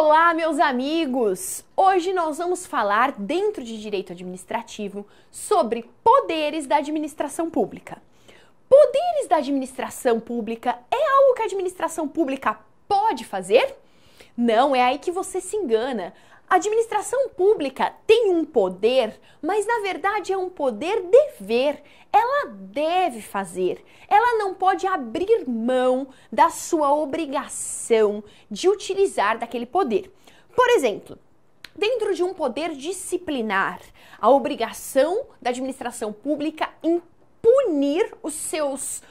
Olá, meus amigos! Hoje nós vamos falar, dentro de direito administrativo, sobre poderes da administração pública. Poderes da administração pública é algo que a administração pública pode fazer? Não, é aí que você se engana. A administração pública tem um poder, mas na verdade é um poder dever. Ela deve fazer. Ela não pode abrir mão da sua obrigação de utilizar daquele poder. Por exemplo, dentro de um poder disciplinar, a obrigação da administração pública em punir os seus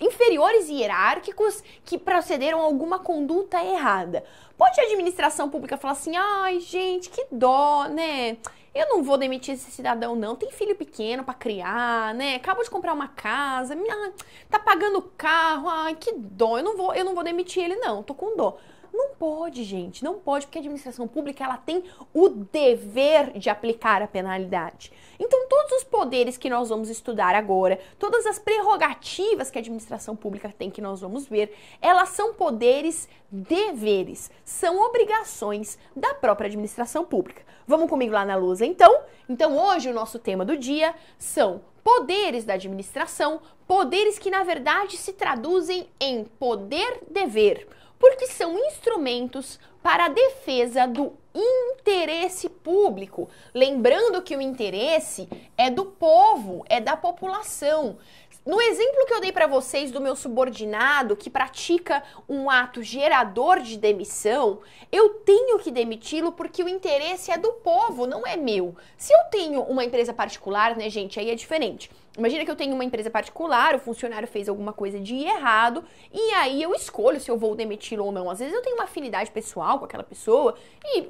inferiores e hierárquicos que procederam a alguma conduta errada. Pode a administração pública falar assim: ai, gente, que dó, né? Eu não vou demitir esse cidadão, não. Tem filho pequeno para criar, né? Acabo de comprar uma casa, minha... tá pagando carro, ai, que dó. Eu não vou, eu não vou demitir ele, não. Tô com dó. Não pode, gente, não pode, porque a administração pública ela tem o dever de aplicar a penalidade. Então, todos os poderes que nós vamos estudar agora, todas as prerrogativas que a administração pública tem que nós vamos ver, elas são poderes deveres, são obrigações da própria administração pública. Vamos comigo lá na luz, então? Então, hoje o nosso tema do dia são poderes da administração, poderes que na verdade se traduzem em poder dever porque são instrumentos para a defesa do interesse público. Lembrando que o interesse é do povo, é da população. No exemplo que eu dei para vocês do meu subordinado que pratica um ato gerador de demissão, eu tenho que demiti-lo porque o interesse é do povo, não é meu. Se eu tenho uma empresa particular, né, gente, aí é diferente. Imagina que eu tenho uma empresa particular, o funcionário fez alguma coisa de errado e aí eu escolho se eu vou demiti-lo ou não. Às vezes eu tenho uma afinidade pessoal com aquela pessoa e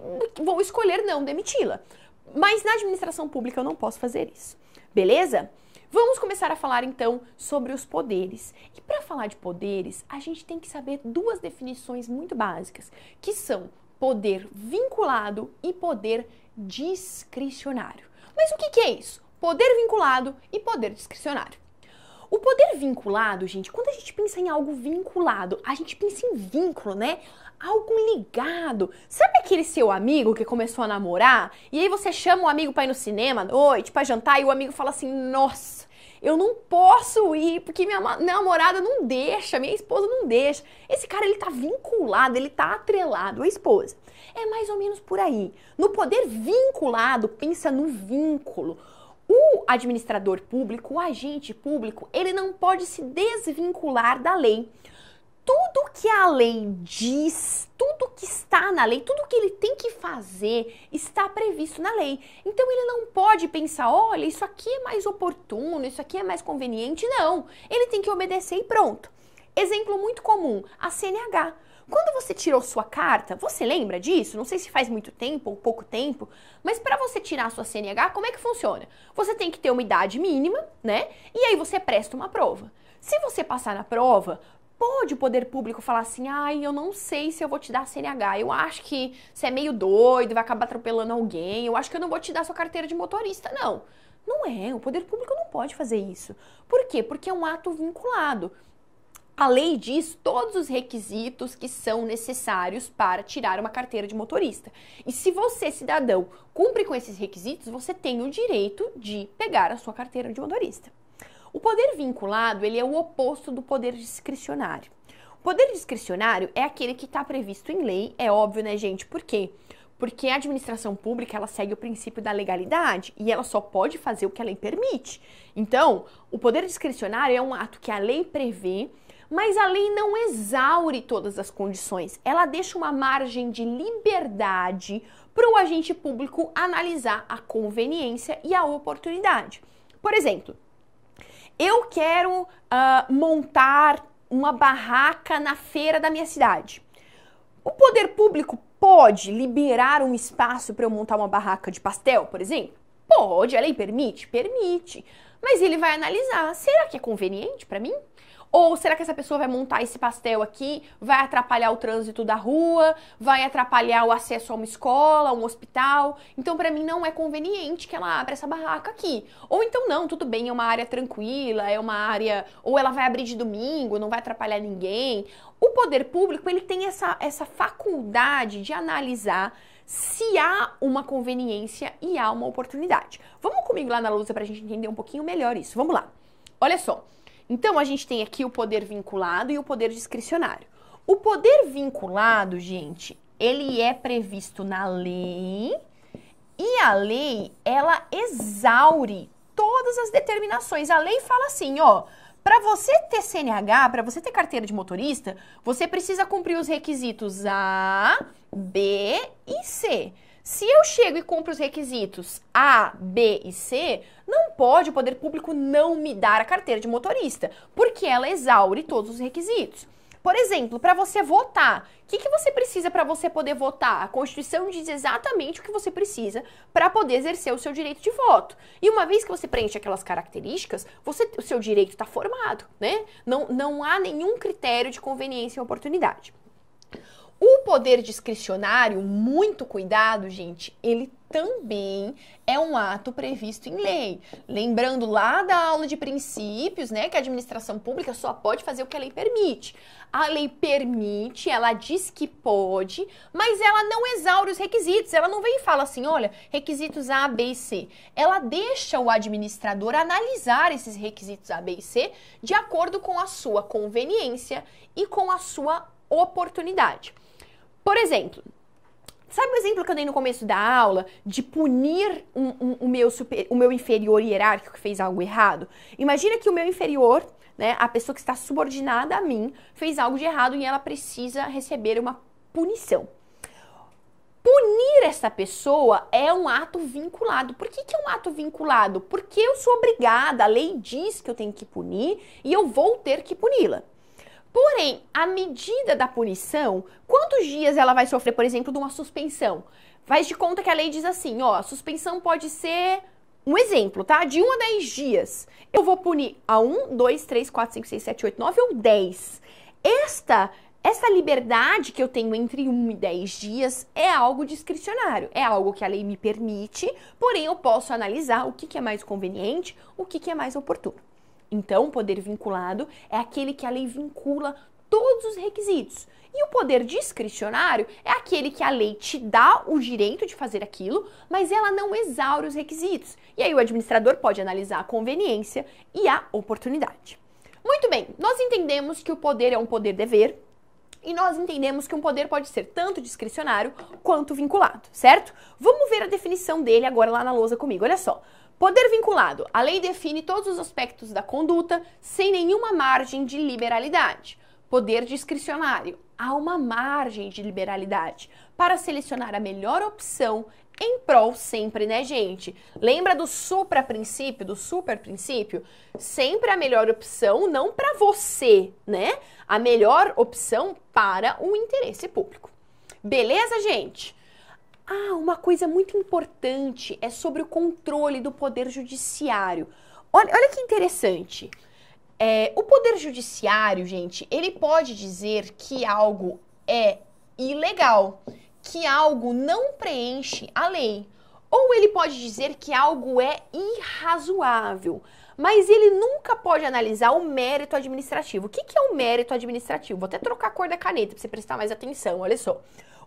vou escolher não demiti-la. Mas na administração pública eu não posso fazer isso. Beleza? Vamos começar a falar então sobre os poderes. E para falar de poderes, a gente tem que saber duas definições muito básicas, que são poder vinculado e poder discricionário. Mas o que, que é isso? poder vinculado e poder discricionário. O poder vinculado, gente, quando a gente pensa em algo vinculado, a gente pensa em vínculo, né? Algo ligado. Sabe aquele seu amigo que começou a namorar e aí você chama o amigo para ir no cinema à noite, para jantar e o amigo fala assim: "Nossa, eu não posso ir porque minha namorada não deixa, minha esposa não deixa. Esse cara ele tá vinculado, ele tá atrelado à esposa. É mais ou menos por aí. No poder vinculado, pensa no vínculo, o administrador público, o agente público, ele não pode se desvincular da lei. Tudo que a lei diz, tudo que está na lei, tudo que ele tem que fazer está previsto na lei. Então ele não pode pensar, olha, isso aqui é mais oportuno, isso aqui é mais conveniente. Não, ele tem que obedecer e pronto. Exemplo muito comum, a CNH. Quando você tirou sua carta, você lembra disso? Não sei se faz muito tempo ou pouco tempo, mas para você tirar sua CNH, como é que funciona? Você tem que ter uma idade mínima, né? E aí você presta uma prova. Se você passar na prova, pode o poder público falar assim: ai, eu não sei se eu vou te dar a CNH, eu acho que você é meio doido, vai acabar atropelando alguém, eu acho que eu não vou te dar sua carteira de motorista, não. Não é, o poder público não pode fazer isso. Por quê? Porque é um ato vinculado. A lei diz todos os requisitos que são necessários para tirar uma carteira de motorista. E se você, cidadão, cumpre com esses requisitos, você tem o direito de pegar a sua carteira de motorista. O poder vinculado, ele é o oposto do poder discricionário. O poder discricionário é aquele que está previsto em lei, é óbvio, né, gente? Por quê? porque a administração pública ela segue o princípio da legalidade e ela só pode fazer o que a lei permite. Então, o poder discricionário é um ato que a lei prevê mas a lei não exaure todas as condições, ela deixa uma margem de liberdade para o agente público analisar a conveniência e a oportunidade. Por exemplo, eu quero uh, montar uma barraca na feira da minha cidade. O poder público pode liberar um espaço para eu montar uma barraca de pastel, por exemplo? Pode, a lei permite? Permite. Mas ele vai analisar: será que é conveniente para mim? Ou será que essa pessoa vai montar esse pastel aqui, vai atrapalhar o trânsito da rua, vai atrapalhar o acesso a uma escola, a um hospital? Então, para mim, não é conveniente que ela abra essa barraca aqui. Ou então, não, tudo bem, é uma área tranquila, é uma área. Ou ela vai abrir de domingo, não vai atrapalhar ninguém. O poder público, ele tem essa, essa faculdade de analisar se há uma conveniência e há uma oportunidade. Vamos comigo lá na lousa para a gente entender um pouquinho melhor isso. Vamos lá. Olha só. Então a gente tem aqui o poder vinculado e o poder discricionário. O poder vinculado, gente, ele é previsto na lei e a lei ela exaure todas as determinações. A lei fala assim, ó, para você ter CNH, para você ter carteira de motorista, você precisa cumprir os requisitos A, B e C. Se eu chego e cumpro os requisitos A, B e C, não pode o poder público não me dar a carteira de motorista, porque ela exaure todos os requisitos. Por exemplo, para você votar, o que, que você precisa para você poder votar? A Constituição diz exatamente o que você precisa para poder exercer o seu direito de voto. E uma vez que você preenche aquelas características, você, o seu direito está formado, né? Não, não há nenhum critério de conveniência e oportunidade. O poder discricionário, muito cuidado, gente, ele também é um ato previsto em lei. Lembrando lá da aula de princípios, né, que a administração pública só pode fazer o que a lei permite. A lei permite, ela diz que pode, mas ela não exaure os requisitos. Ela não vem e fala assim, olha, requisitos A, B e C. Ela deixa o administrador analisar esses requisitos A, B e C de acordo com a sua conveniência e com a sua oportunidade. Por exemplo, Sabe o exemplo que eu dei no começo da aula de punir um, um, o, meu super, o meu inferior hierárquico que fez algo errado? Imagina que o meu inferior, né, a pessoa que está subordinada a mim, fez algo de errado e ela precisa receber uma punição. Punir essa pessoa é um ato vinculado. Por que, que é um ato vinculado? Porque eu sou obrigada, a lei diz que eu tenho que punir e eu vou ter que puni-la. Porém, a medida da punição, quantos dias ela vai sofrer, por exemplo, de uma suspensão? Faz de conta que a lei diz assim, ó, a suspensão pode ser um exemplo, tá? De 1 a 10 dias. Eu vou punir a 1, 2, 3, 4, 5, 6, 7, 8, 9 ou 10. Esta essa liberdade que eu tenho entre 1 e 10 dias é algo discricionário, é algo que a lei me permite, porém eu posso analisar o que, que é mais conveniente, o que, que é mais oportuno. Então, o poder vinculado é aquele que a lei vincula todos os requisitos. E o poder discricionário é aquele que a lei te dá o direito de fazer aquilo, mas ela não exaure os requisitos. E aí o administrador pode analisar a conveniência e a oportunidade. Muito bem, nós entendemos que o poder é um poder dever, e nós entendemos que um poder pode ser tanto discricionário quanto vinculado, certo? Vamos ver a definição dele agora lá na lousa comigo, olha só. Poder vinculado. A lei define todos os aspectos da conduta sem nenhuma margem de liberalidade. Poder discricionário. Há uma margem de liberalidade para selecionar a melhor opção em prol sempre, né, gente? Lembra do supra princípio, do super princípio? Sempre a melhor opção não para você, né? A melhor opção para o interesse público. Beleza, gente? Ah, uma coisa muito importante é sobre o controle do poder judiciário. Olha, olha que interessante. É, o poder judiciário, gente, ele pode dizer que algo é ilegal, que algo não preenche a lei, ou ele pode dizer que algo é irrazoável, mas ele nunca pode analisar o mérito administrativo. O que, que é o mérito administrativo? Vou até trocar a cor da caneta para você prestar mais atenção, olha só.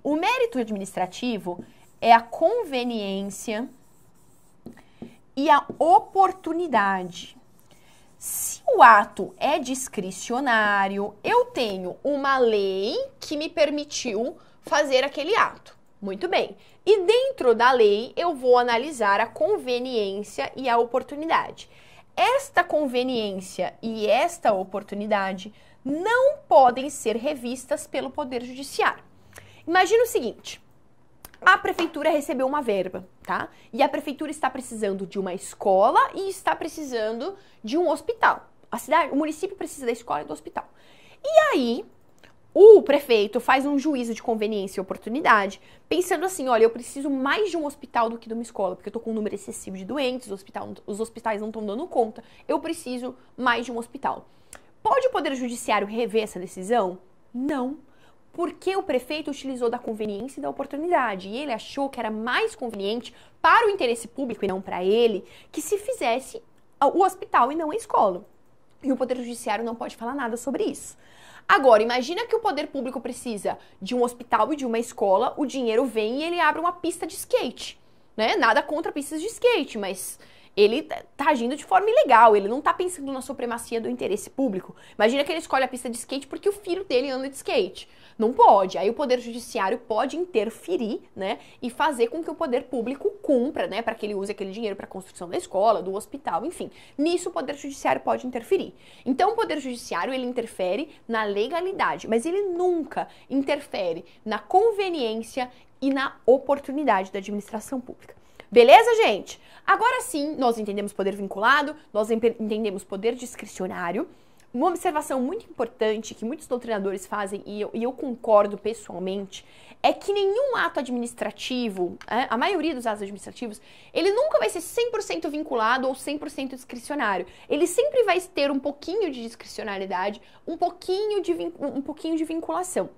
O mérito administrativo é a conveniência e a oportunidade. Se o ato é discricionário, eu tenho uma lei que me permitiu fazer aquele ato. Muito bem. E dentro da lei, eu vou analisar a conveniência e a oportunidade. Esta conveniência e esta oportunidade não podem ser revistas pelo Poder Judiciário. Imagina o seguinte: a prefeitura recebeu uma verba, tá? E a prefeitura está precisando de uma escola e está precisando de um hospital. A cidade, o município precisa da escola e do hospital. E aí, o prefeito faz um juízo de conveniência e oportunidade, pensando assim: olha, eu preciso mais de um hospital do que de uma escola, porque eu tô com um número excessivo de doentes, hospital, os hospitais não estão dando conta, eu preciso mais de um hospital. Pode o Poder Judiciário rever essa decisão? Não porque o prefeito utilizou da conveniência e da oportunidade. E ele achou que era mais conveniente para o interesse público e não para ele que se fizesse o hospital e não a escola. E o Poder Judiciário não pode falar nada sobre isso. Agora, imagina que o poder público precisa de um hospital e de uma escola, o dinheiro vem e ele abre uma pista de skate. Né? Nada contra pistas de skate, mas ele tá, tá agindo de forma ilegal, ele não tá pensando na supremacia do interesse público. Imagina que ele escolhe a pista de skate porque o filho dele anda de skate. Não pode. Aí o Poder Judiciário pode interferir, né, e fazer com que o poder público cumpra, né, para que ele use aquele dinheiro para a construção da escola, do hospital, enfim. Nisso o Poder Judiciário pode interferir. Então o Poder Judiciário, ele interfere na legalidade, mas ele nunca interfere na conveniência e na oportunidade da administração pública. Beleza, gente? Agora sim, nós entendemos poder vinculado, nós entendemos poder discricionário, uma observação muito importante que muitos doutrinadores fazem, e eu, e eu concordo pessoalmente, é que nenhum ato administrativo, é, a maioria dos atos administrativos, ele nunca vai ser 100% vinculado ou 100% discricionário. Ele sempre vai ter um pouquinho de discricionariedade, um pouquinho de, um pouquinho de vinculação.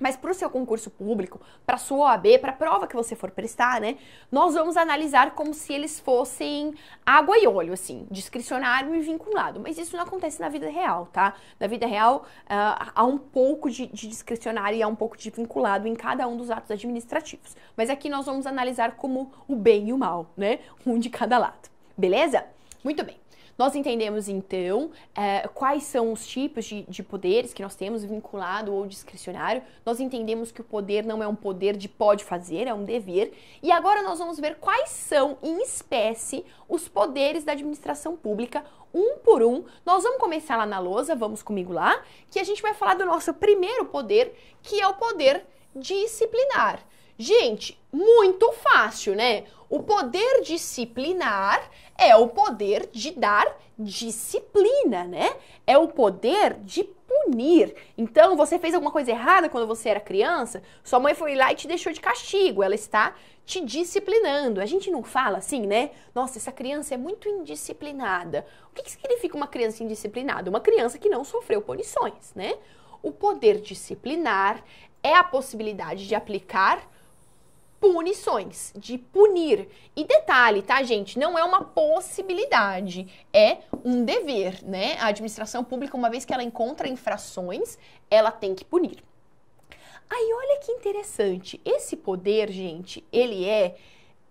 Mas para o seu concurso público, para a sua OAB, para a prova que você for prestar, né? Nós vamos analisar como se eles fossem água e óleo, assim, discricionário e vinculado. Mas isso não acontece na vida real, tá? Na vida real, uh, há um pouco de, de discricionário e há um pouco de vinculado em cada um dos atos administrativos. Mas aqui nós vamos analisar como o bem e o mal, né? Um de cada lado. Beleza? Muito bem. Nós entendemos então é, quais são os tipos de, de poderes que nós temos, vinculado ou discricionário. Nós entendemos que o poder não é um poder de pode fazer, é um dever. E agora nós vamos ver quais são, em espécie, os poderes da administração pública, um por um. Nós vamos começar lá na lousa, vamos comigo lá, que a gente vai falar do nosso primeiro poder, que é o poder disciplinar. Gente, muito fácil, né? O poder disciplinar é o poder de dar disciplina, né? É o poder de punir. Então, você fez alguma coisa errada quando você era criança, sua mãe foi lá e te deixou de castigo, ela está te disciplinando. A gente não fala assim, né? Nossa, essa criança é muito indisciplinada. O que, que significa uma criança indisciplinada? Uma criança que não sofreu punições, né? O poder disciplinar é a possibilidade de aplicar punições, de punir. E detalhe, tá, gente? Não é uma possibilidade, é um dever, né? A administração pública, uma vez que ela encontra infrações, ela tem que punir. Aí olha que interessante, esse poder, gente, ele é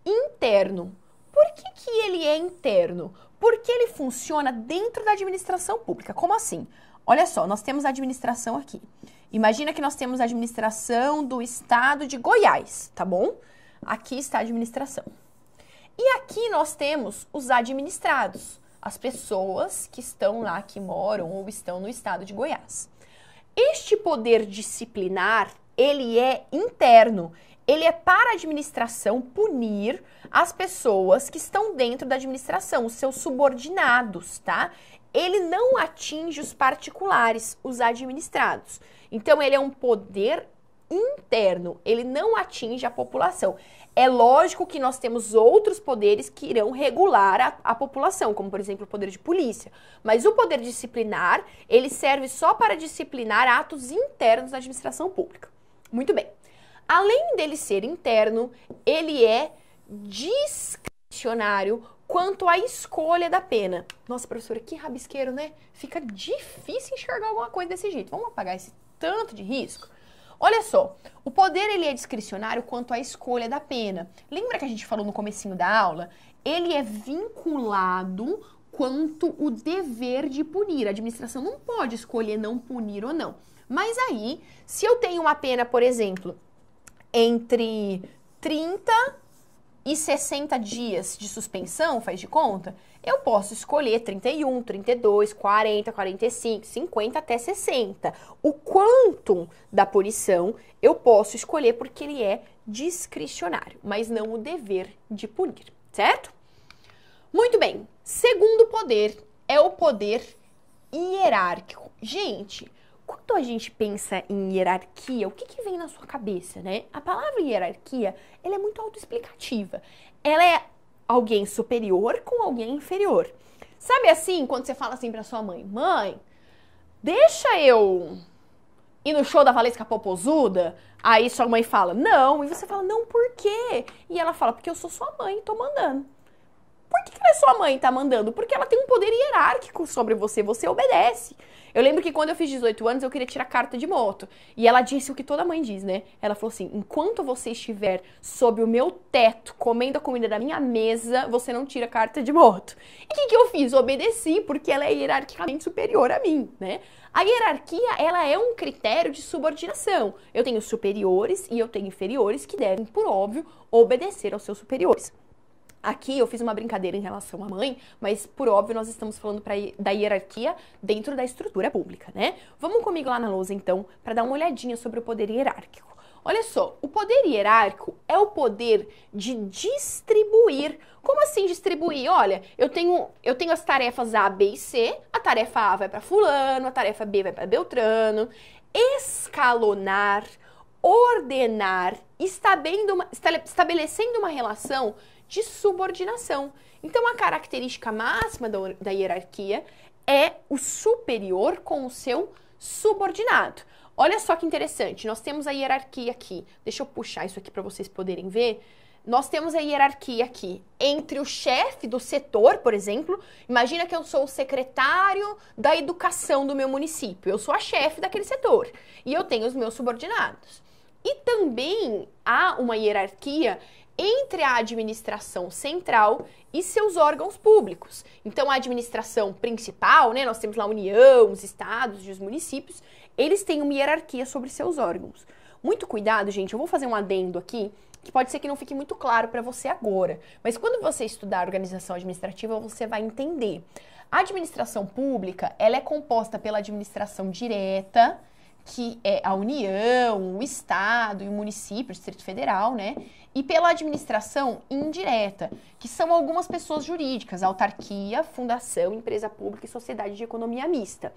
interno. Por que, que ele é interno? Porque ele funciona dentro da administração pública. Como assim? Olha só, nós temos a administração aqui. Imagina que nós temos a administração do estado de Goiás, tá bom? Aqui está a administração. E aqui nós temos os administrados, as pessoas que estão lá, que moram ou estão no estado de Goiás. Este poder disciplinar, ele é interno, ele é para a administração punir as pessoas que estão dentro da administração, os seus subordinados, tá? Ele não atinge os particulares, os administrados. Então, ele é um poder interno, ele não atinge a população. É lógico que nós temos outros poderes que irão regular a, a, população, como por exemplo o poder de polícia. Mas o poder disciplinar, ele serve só para disciplinar atos internos da administração pública. Muito bem. Além dele ser interno, ele é discricionário quanto à escolha da pena. Nossa, professora, que rabisqueiro, né? Fica difícil enxergar alguma coisa desse jeito. Vamos apagar esse tanto de risco? Olha só, o poder ele é discricionário quanto à escolha da pena. Lembra que a gente falou no comecinho da aula? Ele é vinculado quanto o dever de punir. A administração não pode escolher não punir ou não. Mas aí, se eu tenho uma pena, por exemplo, entre 30 e 60 dias de suspensão, faz de conta, eu posso escolher 31, 32, 40, 45, 50 até 60. O quanto da punição eu posso escolher porque ele é discricionário, mas não o dever de punir, certo? Muito bem. Segundo poder é o poder hierárquico. Gente, quando a gente pensa em hierarquia, o que, que vem na sua cabeça, né? A palavra hierarquia, ela é muito autoexplicativa. Ela é alguém superior com alguém inferior. Sabe assim, quando você fala assim para sua mãe, mãe, deixa eu ir no show da Valesca Popozuda? Aí sua mãe fala, não. E você fala, não, por quê? E ela fala, porque eu sou sua mãe e tô mandando. Por que, que é sua mãe tá mandando? Porque ela tem um poder hierárquico sobre você, você obedece. Eu lembro que quando eu fiz 18 anos, eu queria tirar carta de moto. E ela disse o que toda mãe diz, né? Ela falou assim: enquanto você estiver sob o meu teto, comendo a comida da minha mesa, você não tira carta de moto. E o que, que eu fiz? Obedeci, porque ela é hierarquicamente superior a mim, né? A hierarquia, ela é um critério de subordinação. Eu tenho superiores e eu tenho inferiores que devem, por óbvio, obedecer aos seus superiores. Aqui eu fiz uma brincadeira em relação à mãe, mas por óbvio nós estamos falando pra, da hierarquia dentro da estrutura pública, né? Vamos comigo lá na lousa então para dar uma olhadinha sobre o poder hierárquico. Olha só, o poder hierárquico é o poder de distribuir. Como assim distribuir? Olha, eu tenho, eu tenho as tarefas A, B e C. A tarefa A vai para fulano, a tarefa B vai para Beltrano. Escalonar ordenar, uma, estabelecendo uma relação de subordinação. Então, a característica máxima da, da hierarquia é o superior com o seu subordinado. Olha só que interessante, nós temos a hierarquia aqui. Deixa eu puxar isso aqui para vocês poderem ver. Nós temos a hierarquia aqui entre o chefe do setor, por exemplo. Imagina que eu sou o secretário da educação do meu município. Eu sou a chefe daquele setor e eu tenho os meus subordinados. E também há uma hierarquia entre a administração central e seus órgãos públicos. Então, a administração principal, né, nós temos lá a União, os estados e os municípios, eles têm uma hierarquia sobre seus órgãos. Muito cuidado, gente, eu vou fazer um adendo aqui, que pode ser que não fique muito claro para você agora, mas quando você estudar organização administrativa, você vai entender. A administração pública, ela é composta pela administração direta, que é a União, o Estado e o município, o Distrito Federal, né? E pela administração indireta, que são algumas pessoas jurídicas, autarquia, fundação, empresa pública e sociedade de economia mista.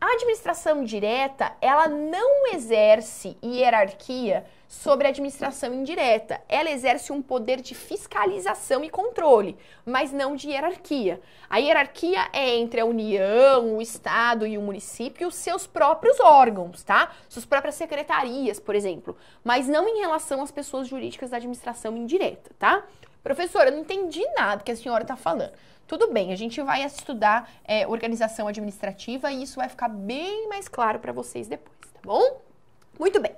A administração direta, ela não exerce hierarquia sobre a administração indireta. Ela exerce um poder de fiscalização e controle, mas não de hierarquia. A hierarquia é entre a União, o Estado e o município e os seus próprios órgãos, tá? Suas próprias secretarias, por exemplo, mas não em relação às pessoas jurídicas da administração indireta, tá? Professora, eu não entendi nada que a senhora está falando. Tudo bem, a gente vai estudar é, organização administrativa e isso vai ficar bem mais claro para vocês depois, tá bom? Muito bem.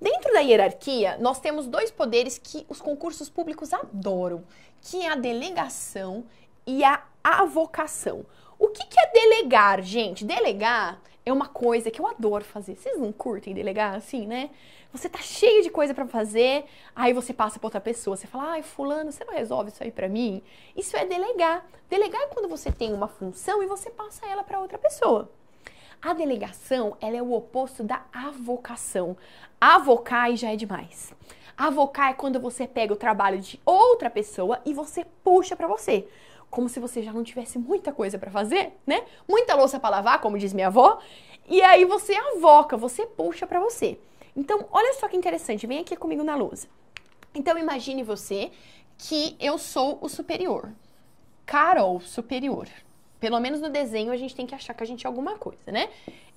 Dentro da hierarquia, nós temos dois poderes que os concursos públicos adoram, que é a delegação e a avocação. O que, que é delegar, gente? Delegar é uma coisa que eu adoro fazer. Vocês não curtem delegar assim, né? Você tá cheio de coisa para fazer, aí você passa para outra pessoa, você fala: "Ai, fulano, você não resolve isso aí para mim?". Isso é delegar. Delegar é quando você tem uma função e você passa ela para outra pessoa. A delegação, ela é o oposto da avocação. Avocar já é demais. Avocar é quando você pega o trabalho de outra pessoa e você puxa para você. Como se você já não tivesse muita coisa para fazer, né? Muita louça para lavar, como diz minha avó, e aí você avoca, você puxa para você. Então, olha só que interessante, vem aqui comigo na lousa. Então, imagine você que eu sou o superior. Carol, superior. Pelo menos no desenho a gente tem que achar que a gente é alguma coisa, né?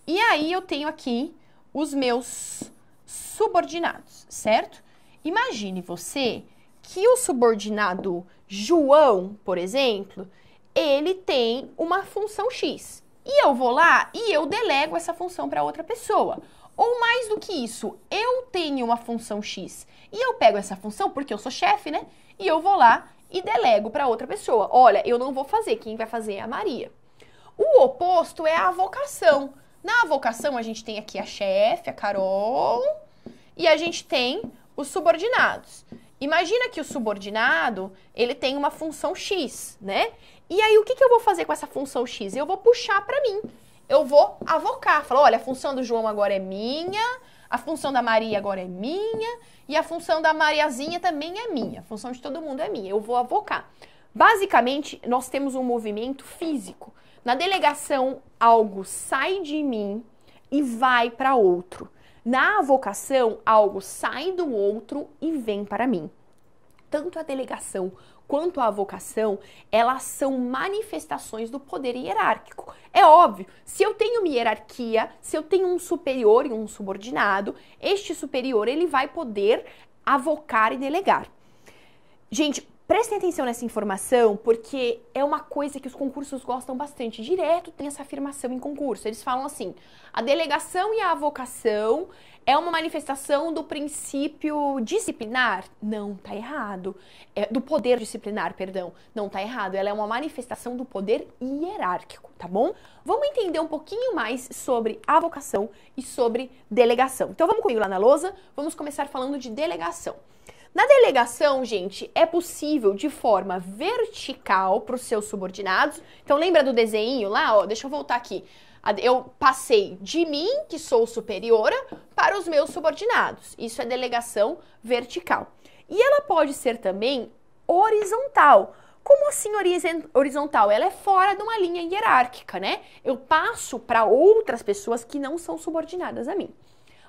E aí eu tenho aqui os meus subordinados, certo? Imagine você que o subordinado João, por exemplo, ele tem uma função X. E eu vou lá e eu delego essa função para outra pessoa. Ou mais do que isso, eu tenho uma função X e eu pego essa função porque eu sou chefe, né? E eu vou lá e delego para outra pessoa. Olha, eu não vou fazer, quem vai fazer é a Maria. O oposto é a vocação. Na vocação, a gente tem aqui a chefe, a Carol, e a gente tem os subordinados. Imagina que o subordinado, ele tem uma função X, né? E aí, o que, que eu vou fazer com essa função X? Eu vou puxar para mim. Eu vou avocar. Falar, olha, a função do João agora é minha, a função da Maria agora é minha e a função da Mariazinha também é minha. A função de todo mundo é minha. Eu vou avocar. Basicamente, nós temos um movimento físico. Na delegação, algo sai de mim e vai para outro. Na avocação, algo sai do outro e vem para mim. Tanto a delegação quanto à vocação, elas são manifestações do poder hierárquico. É óbvio, se eu tenho uma hierarquia, se eu tenho um superior e um subordinado, este superior ele vai poder avocar e delegar. Gente, prestem atenção nessa informação porque é uma coisa que os concursos gostam bastante. Direto tem essa afirmação em concurso. Eles falam assim: a delegação e a avocação é uma manifestação do princípio disciplinar? Não, tá errado. É, do poder disciplinar, perdão. Não, tá errado. Ela é uma manifestação do poder hierárquico, tá bom? Vamos entender um pouquinho mais sobre avocação e sobre delegação. Então vamos comigo lá na lousa, vamos começar falando de delegação. Na delegação, gente, é possível de forma vertical para os seus subordinados. Então lembra do desenho lá, ó, deixa eu voltar aqui. Eu passei de mim, que sou superiora, para os meus subordinados. Isso é delegação vertical. E ela pode ser também horizontal. Como assim horizontal? Ela é fora de uma linha hierárquica, né? Eu passo para outras pessoas que não são subordinadas a mim.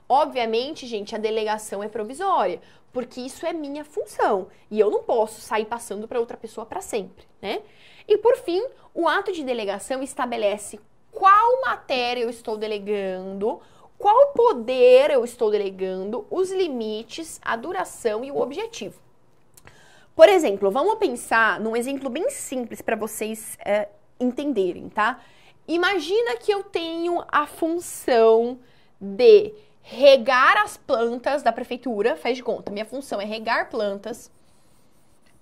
Obviamente, gente, a delegação é provisória, porque isso é minha função e eu não posso sair passando para outra pessoa para sempre, né? E por fim, o ato de delegação estabelece qual matéria eu estou delegando, qual poder eu estou delegando, os limites, a duração e o objetivo. Por exemplo, vamos pensar num exemplo bem simples para vocês é, entenderem, tá? Imagina que eu tenho a função de regar as plantas da prefeitura, faz de conta, minha função é regar plantas.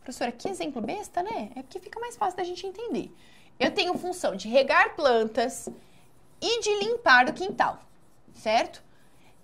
Professora, que exemplo besta, né? É porque fica mais fácil da gente entender eu tenho função de regar plantas e de limpar o quintal, certo?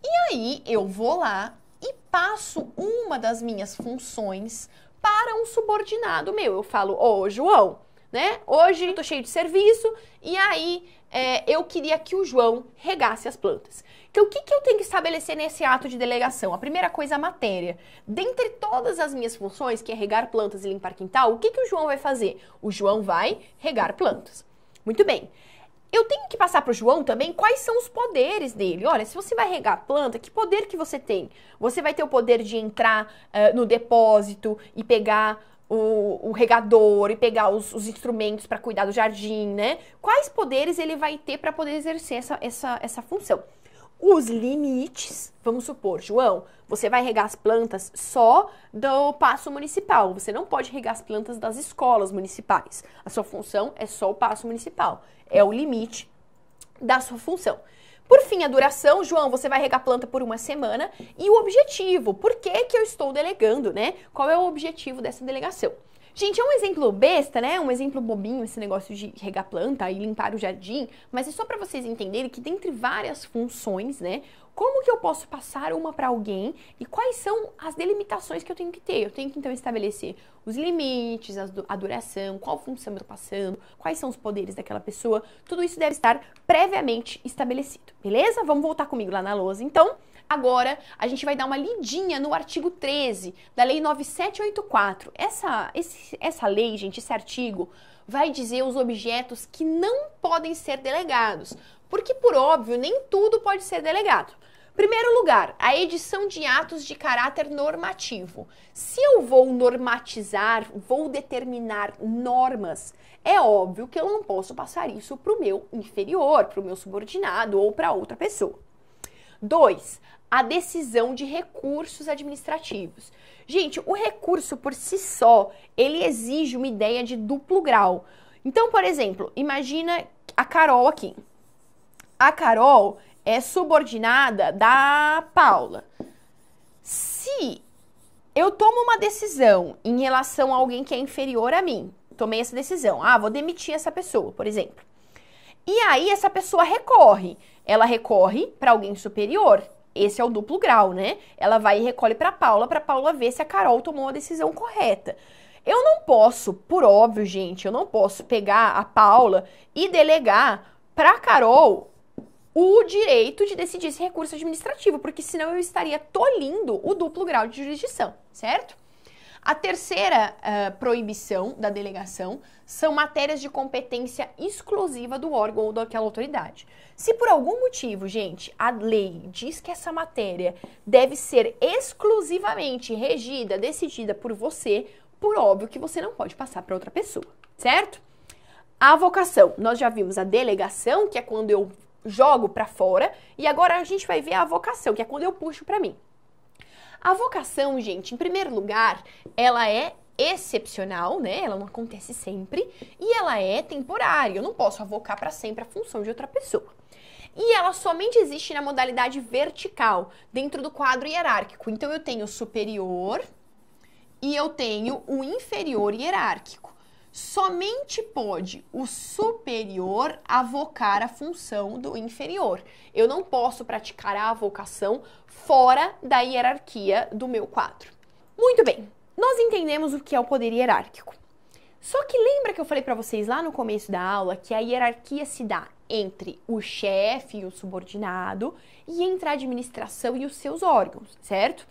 E aí eu vou lá e passo uma das minhas funções para um subordinado meu. Eu falo, ô oh, João, né? Hoje eu tô cheio de serviço e aí é, eu queria que o João regasse as plantas. Então, o que, que eu tenho que estabelecer nesse ato de delegação? A primeira coisa, a matéria. Dentre todas as minhas funções, que é regar plantas e limpar quintal, o que, que o João vai fazer? O João vai regar plantas. Muito bem. Eu tenho que passar para o João também quais são os poderes dele. Olha, se você vai regar a planta, que poder que você tem? Você vai ter o poder de entrar uh, no depósito e pegar o, o, regador e pegar os, os instrumentos para cuidar do jardim, né? Quais poderes ele vai ter para poder exercer essa, essa, essa função? Os limites, vamos supor, João, você vai regar as plantas só do passo municipal. Você não pode regar as plantas das escolas municipais. A sua função é só o passo municipal. É o limite da sua função. Por fim, a duração, João, você vai regar planta por uma semana e o objetivo, por que que eu estou delegando, né? Qual é o objetivo dessa delegação? Gente, é um exemplo besta, né? Um exemplo bobinho esse negócio de regar planta e limpar o jardim, mas é só para vocês entenderem que dentre várias funções, né? Como que eu posso passar uma para alguém e quais são as delimitações que eu tenho que ter? Eu tenho que então estabelecer os limites, a duração, qual função eu estou passando, quais são os poderes daquela pessoa. Tudo isso deve estar previamente estabelecido, beleza? Vamos voltar comigo lá na lousa, então. Agora, a gente vai dar uma lidinha no artigo 13 da Lei 9784. Essa, esse, essa lei, gente, esse artigo, vai dizer os objetos que não podem ser delegados. Porque, por óbvio, nem tudo pode ser delegado. Primeiro lugar, a edição de atos de caráter normativo. Se eu vou normatizar, vou determinar normas, é óbvio que eu não posso passar isso para o meu inferior, para o meu subordinado ou para outra pessoa. Dois, a decisão de recursos administrativos. Gente, o recurso por si só, ele exige uma ideia de duplo grau. Então, por exemplo, imagina a Carol aqui. A Carol é subordinada da Paula. Se eu tomo uma decisão em relação a alguém que é inferior a mim, tomei essa decisão, ah, vou demitir essa pessoa, por exemplo. E aí essa pessoa recorre, ela recorre para alguém superior, esse é o duplo grau, né? Ela vai e recolhe para Paula, para Paula ver se a Carol tomou a decisão correta. Eu não posso, por óbvio, gente, eu não posso pegar a Paula e delegar para Carol o direito de decidir esse recurso administrativo, porque senão eu estaria tolindo o duplo grau de jurisdição, certo? A terceira uh, proibição da delegação são matérias de competência exclusiva do órgão ou daquela autoridade. Se por algum motivo, gente, a lei diz que essa matéria deve ser exclusivamente regida, decidida por você, por óbvio que você não pode passar para outra pessoa, certo? A vocação, nós já vimos a delegação, que é quando eu jogo para fora, e agora a gente vai ver a vocação, que é quando eu puxo para mim. A vocação, gente, em primeiro lugar, ela é excepcional, né? Ela não acontece sempre e ela é temporária. Eu não posso avocar para sempre a função de outra pessoa. E ela somente existe na modalidade vertical, dentro do quadro hierárquico. Então eu tenho o superior e eu tenho o inferior hierárquico somente pode o superior avocar a função do inferior. Eu não posso praticar a avocação fora da hierarquia do meu quadro. Muito bem, nós entendemos o que é o poder hierárquico. Só que lembra que eu falei para vocês lá no começo da aula que a hierarquia se dá entre o chefe e o subordinado e entre a administração e os seus órgãos, certo?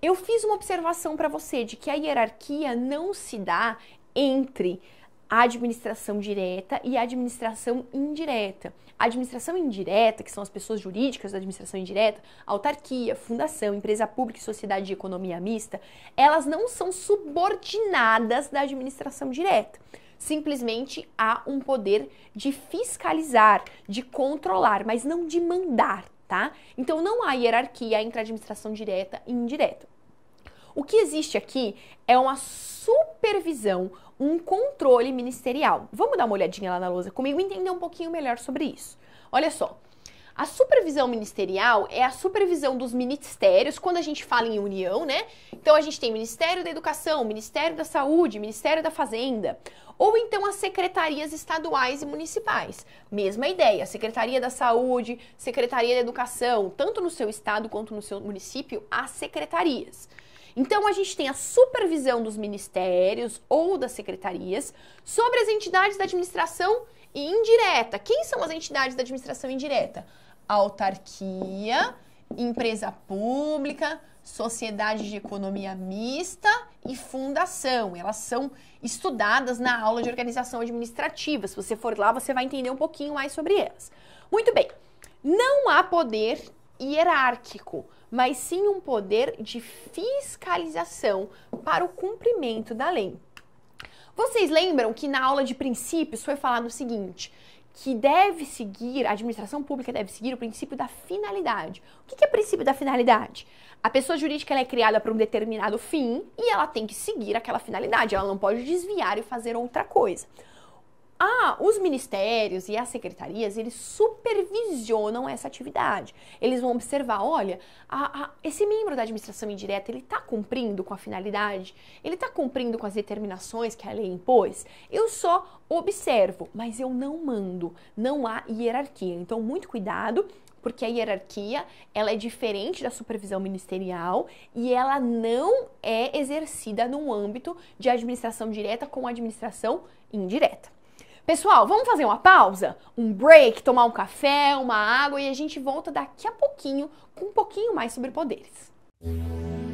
Eu fiz uma observação para você de que a hierarquia não se dá entre a administração direta e a administração indireta. A administração indireta, que são as pessoas jurídicas da administração indireta, autarquia, fundação, empresa pública e sociedade de economia mista, elas não são subordinadas da administração direta. Simplesmente há um poder de fiscalizar, de controlar, mas não de mandar, tá? Então não há hierarquia entre a administração direta e indireta. O que existe aqui é uma supervisão um controle ministerial. Vamos dar uma olhadinha lá na lousa comigo e entender um pouquinho melhor sobre isso. Olha só. A supervisão ministerial é a supervisão dos ministérios, quando a gente fala em união, né? Então a gente tem Ministério da Educação, Ministério da Saúde, Ministério da Fazenda, ou então as secretarias estaduais e municipais. Mesma ideia, Secretaria da Saúde, Secretaria da Educação, tanto no seu estado quanto no seu município, as secretarias. Então, a gente tem a supervisão dos ministérios ou das secretarias sobre as entidades da administração indireta. Quem são as entidades da administração indireta? Autarquia, empresa pública, sociedade de economia mista e fundação. Elas são estudadas na aula de organização administrativa. Se você for lá, você vai entender um pouquinho mais sobre elas. Muito bem. Não há poder hierárquico mas sim um poder de fiscalização para o cumprimento da lei. Vocês lembram que na aula de princípios foi falado o seguinte: que deve seguir, a administração pública deve seguir o princípio da finalidade. O que é o princípio da finalidade? A pessoa jurídica é criada para um determinado fim e ela tem que seguir aquela finalidade, ela não pode desviar e fazer outra coisa. Ah, os ministérios e as secretarias, eles supervisionam essa atividade. Eles vão observar, olha, a, a, esse membro da administração indireta, ele está cumprindo com a finalidade? Ele está cumprindo com as determinações que a lei impôs? Eu só observo, mas eu não mando. Não há hierarquia. Então, muito cuidado porque a hierarquia ela é diferente da supervisão ministerial e ela não é exercida no âmbito de administração direta com administração indireta. Pessoal, vamos fazer uma pausa? Um break, tomar um café, uma água e a gente volta daqui a pouquinho com um pouquinho mais sobre poderes. Música